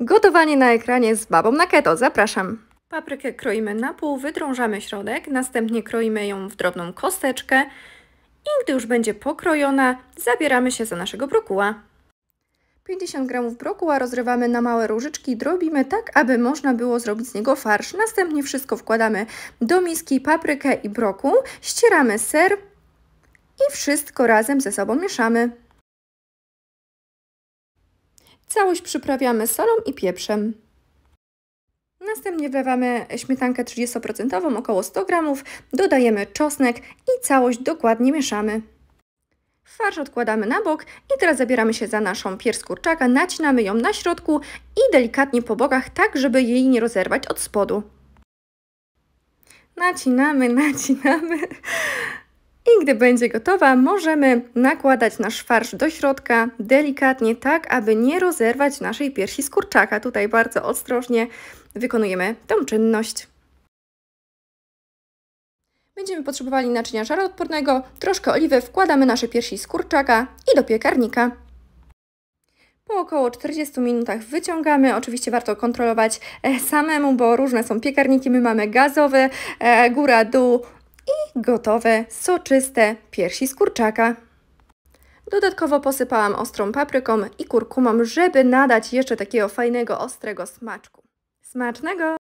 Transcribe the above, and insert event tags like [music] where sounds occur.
Gotowanie na ekranie z babą na keto. Zapraszam. Paprykę kroimy na pół, wydrążamy środek, następnie kroimy ją w drobną kosteczkę i gdy już będzie pokrojona, zabieramy się za naszego brokuła. 50 g brokuła rozrywamy na małe różyczki, drobimy tak, aby można było zrobić z niego farsz. Następnie wszystko wkładamy do miski, paprykę i brokuł, ścieramy ser i wszystko razem ze sobą mieszamy. Całość przyprawiamy solą i pieprzem. Następnie wlewamy śmietankę 30% około 100 g, dodajemy czosnek i całość dokładnie mieszamy. Farsz odkładamy na bok i teraz zabieramy się za naszą pierś kurczaka, nacinamy ją na środku i delikatnie po bokach, tak żeby jej nie rozerwać od spodu. Nacinamy, [laughs] nacinamy i gdy będzie gotowa, możemy nakładać nasz farsz do środka delikatnie tak, aby nie rozerwać naszej piersi z kurczaka. Tutaj bardzo ostrożnie wykonujemy tą czynność. Będziemy potrzebowali naczynia żaroodpornego, troszkę oliwy, wkładamy nasze piersi z kurczaka i do piekarnika. Po około 40 minutach wyciągamy. Oczywiście warto kontrolować e, samemu, bo różne są piekarniki. My mamy gazowy, e, góra, dół, gotowe, soczyste piersi z kurczaka. Dodatkowo posypałam ostrą papryką i kurkumą, żeby nadać jeszcze takiego fajnego, ostrego smaczku. Smacznego!